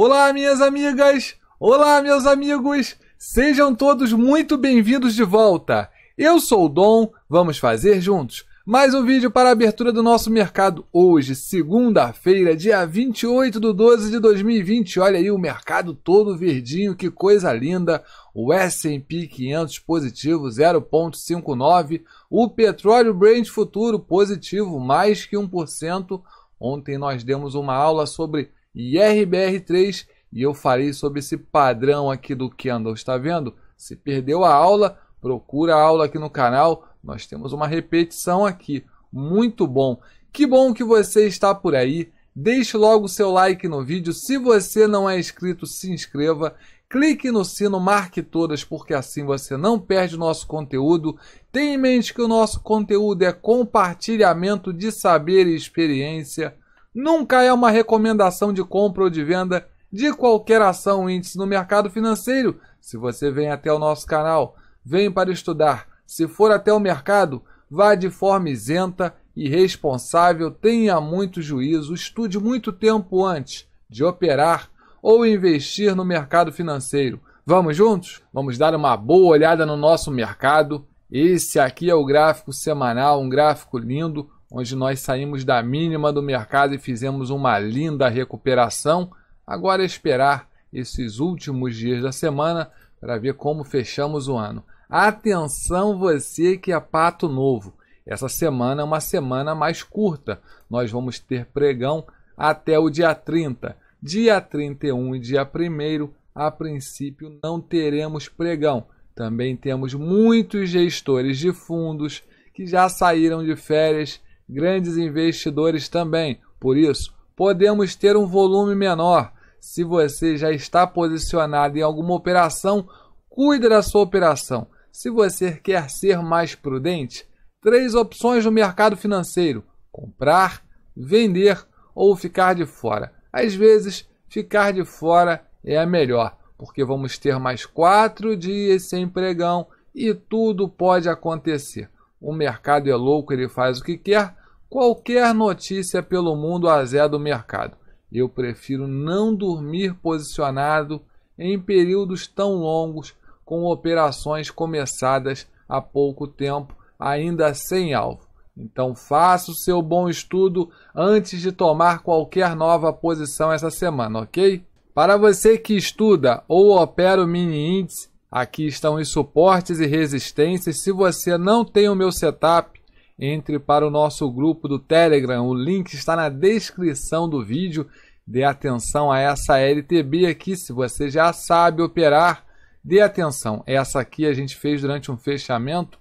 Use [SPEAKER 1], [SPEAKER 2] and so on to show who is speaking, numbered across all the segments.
[SPEAKER 1] Olá, minhas amigas! Olá, meus amigos! Sejam todos muito bem-vindos de volta! Eu sou o Dom, vamos fazer juntos mais um vídeo para a abertura do nosso mercado hoje, segunda-feira, dia 28 de 12 de 2020. Olha aí o mercado todo verdinho, que coisa linda! O S&P 500 positivo 0,59, o petróleo Brent futuro positivo mais que 1%. Ontem nós demos uma aula sobre e RBR3 e eu falei sobre esse padrão aqui do candle, está vendo? Se perdeu a aula, procura a aula aqui no canal, nós temos uma repetição aqui, muito bom. Que bom que você está por aí, deixe logo o seu like no vídeo, se você não é inscrito, se inscreva, clique no sino, marque todas, porque assim você não perde o nosso conteúdo. Tenha em mente que o nosso conteúdo é compartilhamento de saber e experiência nunca é uma recomendação de compra ou de venda de qualquer ação ou índice no mercado financeiro. Se você vem até o nosso canal, vem para estudar. Se for até o mercado, vá de forma isenta e responsável, tenha muito juízo, estude muito tempo antes de operar ou investir no mercado financeiro. Vamos juntos? Vamos dar uma boa olhada no nosso mercado. Esse aqui é o gráfico semanal, um gráfico lindo, onde nós saímos da mínima do mercado e fizemos uma linda recuperação. Agora é esperar esses últimos dias da semana para ver como fechamos o ano. Atenção você que é pato novo. Essa semana é uma semana mais curta. Nós vamos ter pregão até o dia 30. Dia 31 e dia 1 a princípio não teremos pregão. Também temos muitos gestores de fundos que já saíram de férias grandes investidores também. Por isso, podemos ter um volume menor. Se você já está posicionado em alguma operação, cuide da sua operação. Se você quer ser mais prudente, três opções no mercado financeiro: comprar, vender ou ficar de fora. Às vezes, ficar de fora é a melhor, porque vamos ter mais quatro dias sem pregão e tudo pode acontecer. O mercado é louco, ele faz o que quer, Qualquer notícia pelo mundo azeda o mercado. Eu prefiro não dormir posicionado em períodos tão longos com operações começadas há pouco tempo, ainda sem alvo. Então faça o seu bom estudo antes de tomar qualquer nova posição essa semana, ok? Para você que estuda ou opera o mini índice, aqui estão os suportes e resistências. Se você não tem o meu setup, entre para o nosso grupo do Telegram. O link está na descrição do vídeo. Dê atenção a essa LTB aqui, se você já sabe operar, dê atenção. Essa aqui a gente fez durante um fechamento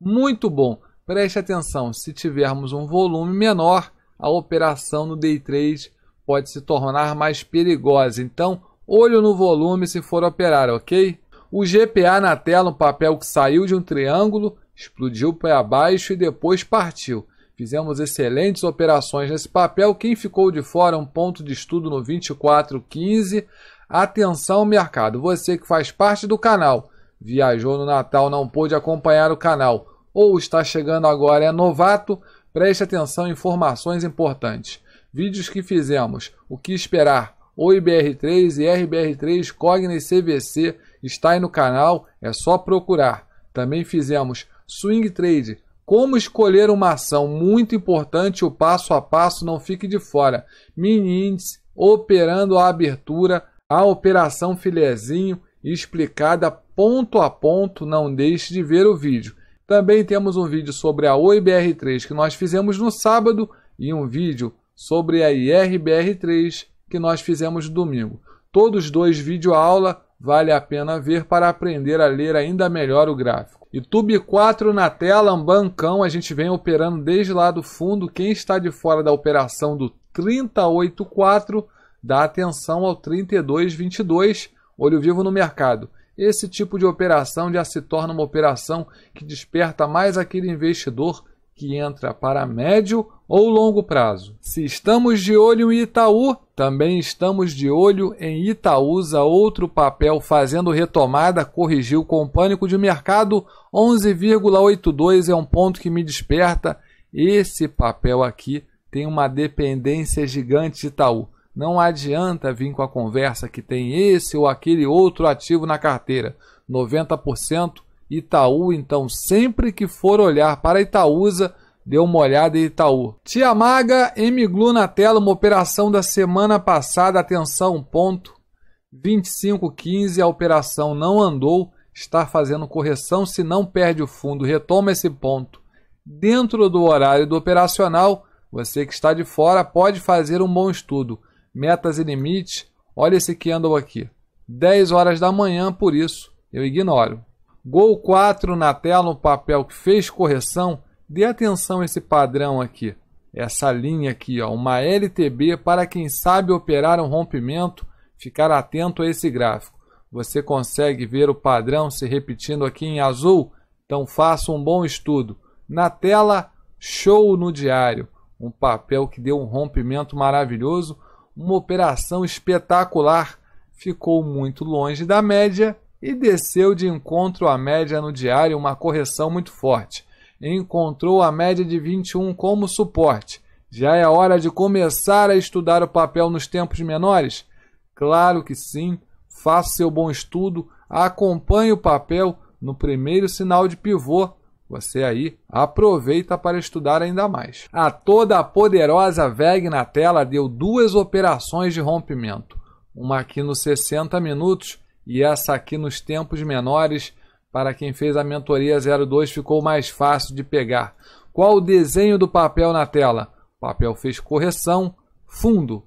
[SPEAKER 1] muito bom. Preste atenção, se tivermos um volume menor, a operação no day trade pode se tornar mais perigosa. Então, olho no volume se for operar, ok? O GPA na tela, um papel que saiu de um triângulo explodiu para baixo e depois partiu. Fizemos excelentes operações nesse papel. Quem ficou de fora, um ponto de estudo no 2415. Atenção, mercado, você que faz parte do canal, viajou no Natal, não pôde acompanhar o canal ou está chegando agora é novato, preste atenção em informações importantes. Vídeos que fizemos, o que esperar, o IBR3 e RBR3 Cogni CVC está aí no canal, é só procurar. Também fizemos Swing Trade. Como escolher uma ação? Muito importante o passo a passo, não fique de fora. Mini índice, operando a abertura, a operação filezinho explicada ponto a ponto, não deixe de ver o vídeo. Também temos um vídeo sobre a OIBR3 que nós fizemos no sábado e um vídeo sobre a IRBR3 que nós fizemos no domingo. Todos dois vídeo aula vale a pena ver para aprender a ler ainda melhor o gráfico. YouTube 4 na tela, um bancão, a gente vem operando desde lá do fundo. Quem está de fora da operação do 384, dá atenção ao 3222, olho vivo no mercado. Esse tipo de operação já se torna uma operação que desperta mais aquele investidor que entra para médio ou longo prazo. Se estamos de olho em Itaú, também estamos de olho em Itaúsa, outro papel fazendo retomada, corrigiu com pânico de mercado, 11,82 é um ponto que me desperta. Esse papel aqui tem uma dependência gigante de Itaú. Não adianta vir com a conversa que tem esse ou aquele outro ativo na carteira. 90% Itaú, então sempre que for olhar para Itaúsa, deu uma olhada em Itaú. Tia Maga, Mglu na tela, uma operação da semana passada, atenção, ponto. 25,15, a operação não andou, está fazendo correção, se não perde o fundo, retoma esse ponto. Dentro do horário do operacional, você que está de fora pode fazer um bom estudo. Metas e limites, olha esse candle aqui. 10 horas da manhã, por isso eu ignoro. Gol 4 na tela, um papel que fez correção, Dê atenção a esse padrão aqui, essa linha aqui, ó, uma LTB para quem sabe operar um rompimento, ficar atento a esse gráfico. Você consegue ver o padrão se repetindo aqui em azul? Então faça um bom estudo. Na tela, show no diário, um papel que deu um rompimento maravilhoso, uma operação espetacular, ficou muito longe da média e desceu de encontro à média no diário, uma correção muito forte encontrou a média de 21 como suporte. Já é hora de começar a estudar o papel nos tempos menores? Claro que sim. Faça seu bom estudo, acompanhe o papel no primeiro sinal de pivô. Você aí aproveita para estudar ainda mais. A toda poderosa VEG na tela deu duas operações de rompimento. Uma aqui nos 60 minutos e essa aqui nos tempos menores para quem fez a mentoria 02 ficou mais fácil de pegar. Qual o desenho do papel na tela? O papel fez correção, fundo,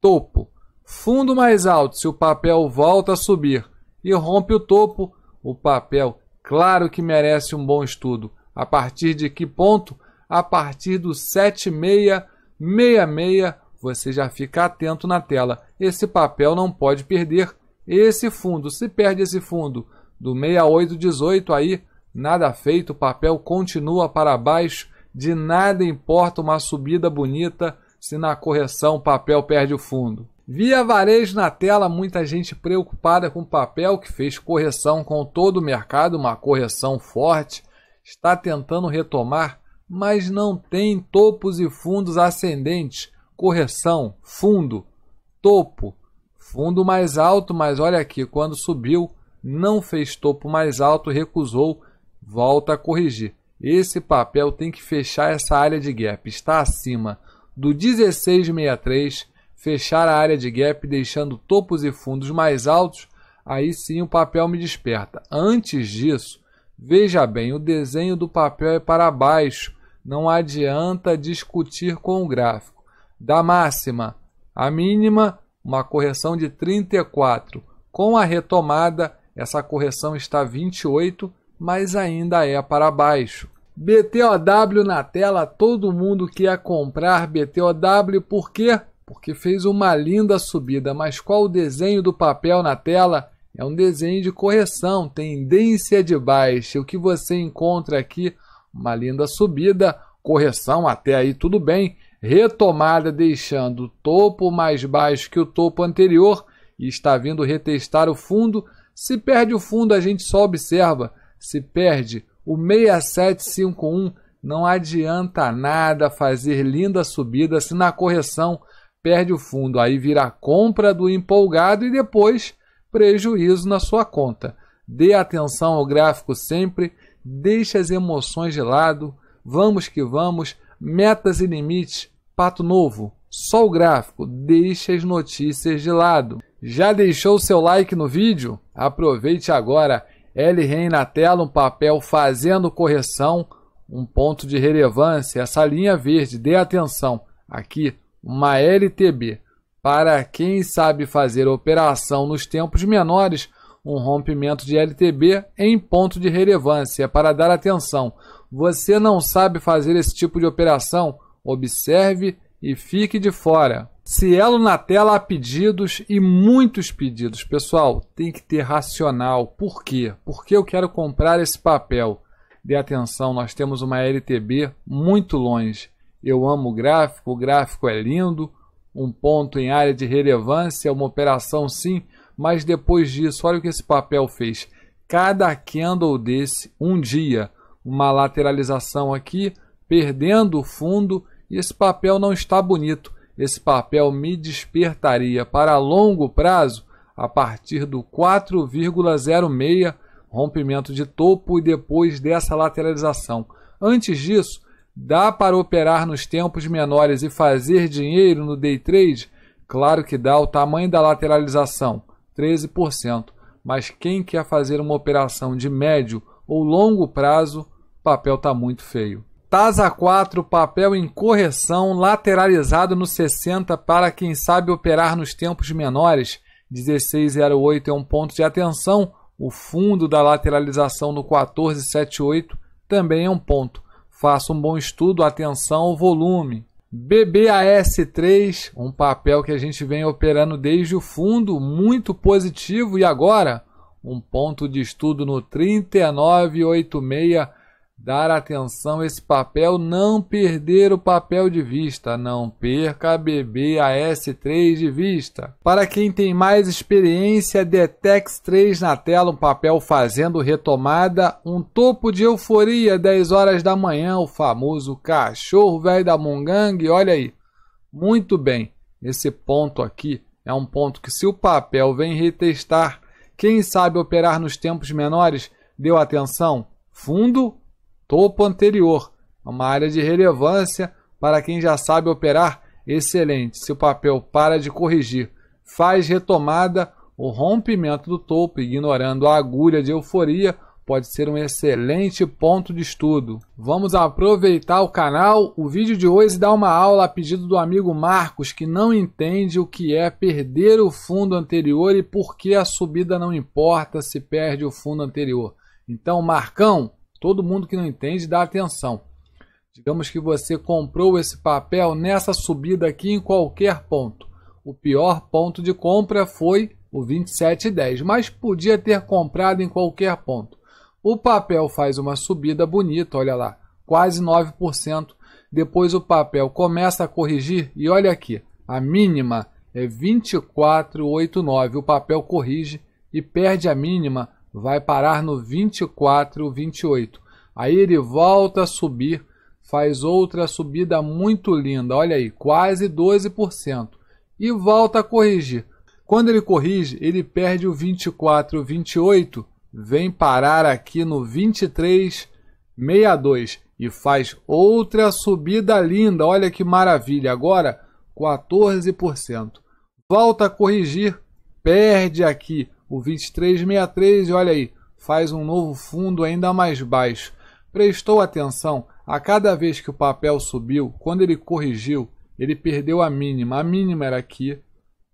[SPEAKER 1] topo. Fundo mais alto se o papel volta a subir e rompe o topo, o papel claro que merece um bom estudo. A partir de que ponto? A partir do 7666 você já fica atento na tela. Esse papel não pode perder. Esse fundo, se perde esse fundo, do 6818 aí, nada feito, o papel continua para baixo, de nada importa uma subida bonita se na correção o papel perde o fundo. Via varejo na tela, muita gente preocupada com o papel que fez correção com todo o mercado, uma correção forte, está tentando retomar, mas não tem topos e fundos ascendentes. Correção, fundo, topo, fundo mais alto, mas olha aqui, quando subiu, não fez topo mais alto, recusou, volta a corrigir. Esse papel tem que fechar essa área de gap, está acima do 1663, fechar a área de gap deixando topos e fundos mais altos, aí sim o papel me desperta. Antes disso, veja bem, o desenho do papel é para baixo, não adianta discutir com o gráfico. Da máxima à mínima, uma correção de 34, com a retomada essa correção está 28, mas ainda é para baixo. BTOW na tela, todo mundo quer comprar BTOW, por quê? Porque fez uma linda subida, mas qual o desenho do papel na tela? É um desenho de correção, tendência de baixa. O que você encontra aqui? Uma linda subida, correção até aí tudo bem, retomada deixando o topo mais baixo que o topo anterior e está vindo retestar o fundo se perde o fundo, a gente só observa. Se perde o 6751, não adianta nada fazer linda subida se na correção perde o fundo. Aí vira compra do empolgado e depois prejuízo na sua conta. Dê atenção ao gráfico sempre, deixe as emoções de lado, vamos que vamos, metas e limites, pato novo, só o gráfico, deixe as notícias de lado. Já deixou seu like no vídeo? Aproveite agora. L rei na tela um papel fazendo correção, um ponto de relevância, essa linha verde, dê atenção. Aqui, uma LTB. Para quem sabe fazer operação nos tempos menores, um rompimento de LTB em ponto de relevância, é para dar atenção. Você não sabe fazer esse tipo de operação? Observe e fique de fora. Cielo na tela pedidos e muitos pedidos. Pessoal, tem que ter racional. Por quê? Porque eu quero comprar esse papel? Dê atenção, nós temos uma LTB muito longe. Eu amo o gráfico, o gráfico é lindo, um ponto em área de relevância, uma operação sim, mas depois disso, olha o que esse papel fez. Cada candle desse, um dia, uma lateralização aqui, perdendo o fundo, e esse papel não está bonito esse papel me despertaria para longo prazo a partir do 4,06 rompimento de topo e depois dessa lateralização. Antes disso, dá para operar nos tempos menores e fazer dinheiro no day trade? Claro que dá o tamanho da lateralização, 13%, mas quem quer fazer uma operação de médio ou longo prazo, o papel está muito feio. Tasa 4, papel em correção, lateralizado no 60 para quem sabe operar nos tempos menores. 1608 é um ponto de atenção. O fundo da lateralização no 1478 também é um ponto. Faça um bom estudo, atenção ao volume. BBAS3, um papel que a gente vem operando desde o fundo, muito positivo. E agora, um ponto de estudo no 3986 dar atenção a esse papel, não perder o papel de vista, não perca a BBAS3 de vista. Para quem tem mais experiência, Detex 3 na tela, um papel fazendo retomada, um topo de euforia, 10 horas da manhã, o famoso cachorro velho da Mongang, olha aí. Muito bem, esse ponto aqui é um ponto que se o papel vem retestar, quem sabe operar nos tempos menores, deu atenção, fundo Topo anterior, uma área de relevância para quem já sabe operar, excelente. Se o papel para de corrigir, faz retomada, o rompimento do topo, ignorando a agulha de euforia, pode ser um excelente ponto de estudo. Vamos aproveitar o canal. O vídeo de hoje dá uma aula a pedido do amigo Marcos, que não entende o que é perder o fundo anterior e por que a subida não importa se perde o fundo anterior. Então, Marcão, Todo mundo que não entende dá atenção. Digamos que você comprou esse papel nessa subida aqui em qualquer ponto. O pior ponto de compra foi o 27,10, mas podia ter comprado em qualquer ponto. O papel faz uma subida bonita, olha lá, quase 9%. Depois o papel começa a corrigir e olha aqui, a mínima é 24,89. O papel corrige e perde a mínima vai parar no 24, 28. Aí ele volta a subir, faz outra subida muito linda, olha aí, quase 12%. E volta a corrigir. Quando ele corrige, ele perde o 24, 28, vem parar aqui no 23, 62 e faz outra subida linda, olha que maravilha, agora 14%. Volta a corrigir, perde aqui o 2363 e olha aí, faz um novo fundo ainda mais baixo. Prestou atenção? A cada vez que o papel subiu, quando ele corrigiu, ele perdeu a mínima. A mínima era aqui,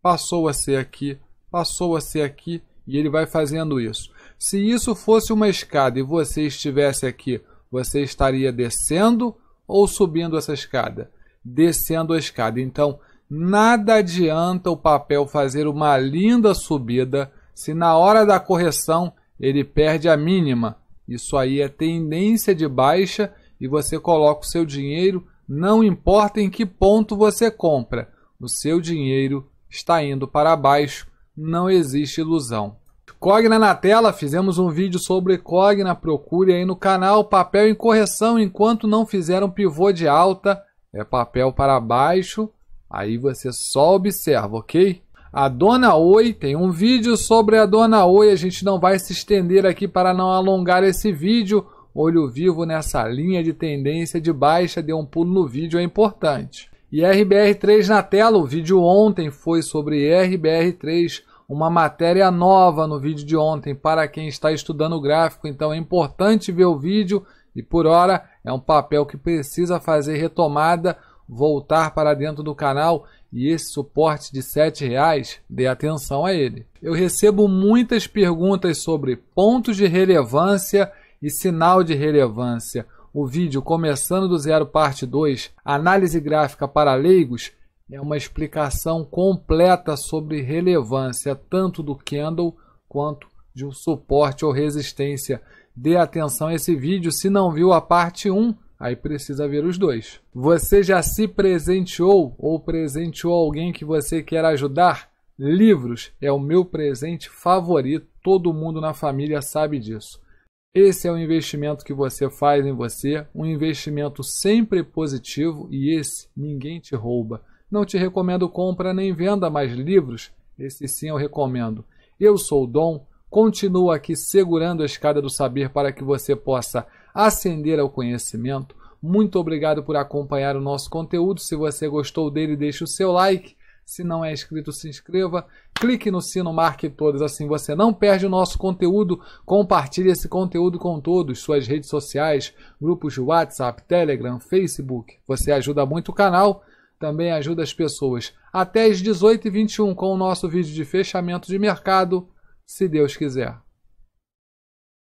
[SPEAKER 1] passou a ser aqui, passou a ser aqui e ele vai fazendo isso. Se isso fosse uma escada e você estivesse aqui, você estaria descendo ou subindo essa escada? Descendo a escada. Então, nada adianta o papel fazer uma linda subida se na hora da correção ele perde a mínima, isso aí é tendência de baixa e você coloca o seu dinheiro, não importa em que ponto você compra, o seu dinheiro está indo para baixo, não existe ilusão. Cogna na tela, fizemos um vídeo sobre Cogna, procure aí no canal, papel em correção enquanto não fizer um pivô de alta, é papel para baixo, aí você só observa, ok? A Dona Oi tem um vídeo sobre a Dona Oi, a gente não vai se estender aqui para não alongar esse vídeo. Olho vivo nessa linha de tendência de baixa, deu um pulo no vídeo, é importante. E RBR3 na tela, o vídeo ontem foi sobre RBR3, uma matéria nova no vídeo de ontem para quem está estudando o gráfico, então é importante ver o vídeo e por hora é um papel que precisa fazer retomada voltar para dentro do canal e esse suporte de R$ reais, dê atenção a ele. Eu recebo muitas perguntas sobre pontos de relevância e sinal de relevância. O vídeo Começando do Zero Parte 2, Análise Gráfica para Leigos, é uma explicação completa sobre relevância tanto do candle quanto de um suporte ou resistência. Dê atenção a esse vídeo se não viu a parte 1 Aí precisa ver os dois. Você já se presenteou ou presenteou alguém que você quer ajudar? Livros é o meu presente favorito, todo mundo na família sabe disso. Esse é o investimento que você faz em você, um investimento sempre positivo e esse ninguém te rouba. Não te recomendo compra nem venda mais livros, esse sim eu recomendo. Eu sou o Dom, Continuo aqui segurando a escada do saber para que você possa ascender ao conhecimento. Muito obrigado por acompanhar o nosso conteúdo. Se você gostou dele, deixe o seu like. Se não é inscrito, se inscreva. Clique no sino, marque todas, assim você não perde o nosso conteúdo. Compartilhe esse conteúdo com todos, suas redes sociais, grupos de WhatsApp, Telegram, Facebook. Você ajuda muito o canal, também ajuda as pessoas. Até às 18h21 com o nosso vídeo de fechamento de mercado se Deus quiser